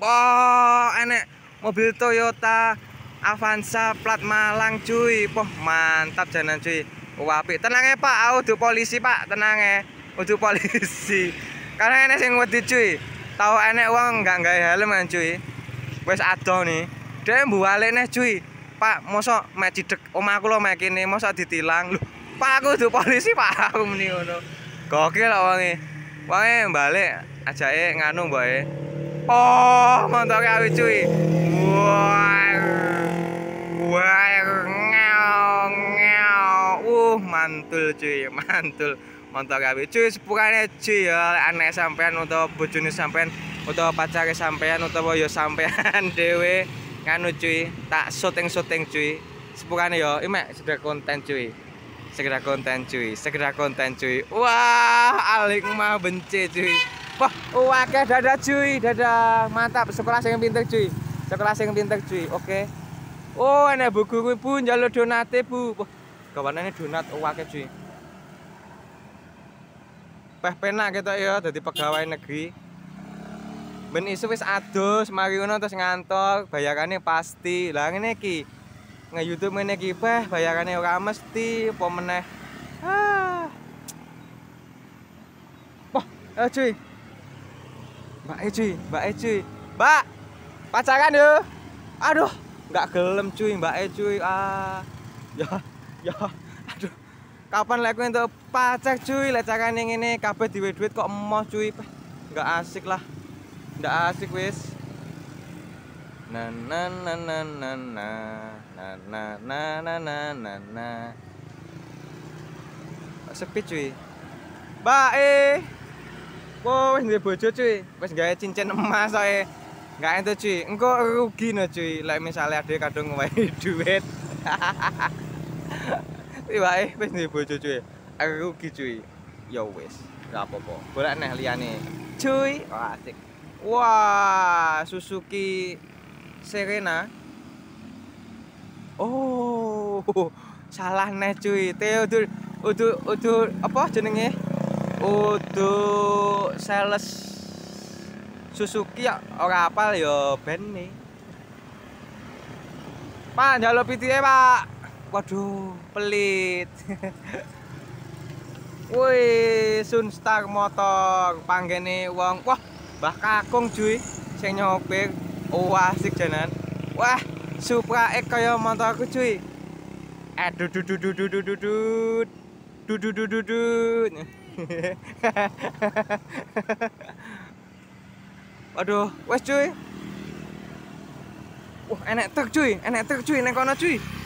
poh enek mobil Toyota Avanza plat Malang cuy poh mantap jalan cuy wapi tenang ya pak aduh polisi pak tenang ya polisi karena enek sing wedi cuy tahu enek uang nggak nggak helm kan cuy wes ado ni dia buale nih cuy pak mosok mek dek om aku lo mek ditilang lu pak aku tuh polisi pak aku meni uno gokil lah wangi wangi balik aja nganu boy Oh, motor awe cuy. Wah. Wah, ngao ngao. Uh, mantul cuy, mantul. Motor awe cuy, sepurane cuy ya sampean untuk bojone sampean untuk pacar sampean untuk ya sampean dewe nganu cuy, tak syuting-syuting cuy. Sepurane yo, ya, ini segera konten cuy. Segera konten cuy, segera konten cuy. Wah, alik mah benci cuy. Wah, oh, akeh dadah cuy, dadah mantap. Sekolah sing pinter cuy. Sekolah sing pinter cuy. Oke. Oh, enak Bu Guru Bu njaluk donate Bu. Wah, kawanannya donat oh, cuy. Peh penak ketok ya dadi pegawai negeri. Ben isu wis adus, mari ngono terus ngantor, bayarannya pasti. Lah ngene iki. Nge YouTube ngene iki peh bayarannya ora mesti apa meneh. Ah. Wah, eh, cuy, Mbak E cuy, Mbak E cuy. Mbak, pacaran yuk. Aduh, nggak gelem cuy, Mbak E cuy. Ah. Ya, ya. Aduh. Kapan lagi untuk pacar cuy, Lecakan yang ini, kabeh diwe duit kok mau cuy. Nggak asik lah. Nggak asik wis. na na na na na na na na na na na na na sepi cuy bye Wah, wis duwe bojo cuy. Wis gawe cincin emas ae. Enggak ente cuy. Engko rugi no cuy. Lek misale ade kadung ngewehi duit. Iwae wis duwe bojo cuy. Rugi cuy. Ya wis, enggak apa-apa. Golek neh liyane. Cuy, wah asik. Wah, Suzuki Serena. Oh, salah neh cuy. Teodul, udul, udul, apa jenenge? Untuk sales Suzuki ya ora apal ya ben nih. Pak, njaluk pitike, Pak. Waduh, pelit. Woi, Sunstar motor panggene wong. Wah, Mbah Kakung cuy sing nyopir. Wah, oh, asik janan. Wah, Supra X kaya motorku cuy. Aduh, eh, duh, duh, duh, duh, duh, duh, duh du du du du du waduh wes cuy wah enak truk cuy enak truk cuy enak kono cuy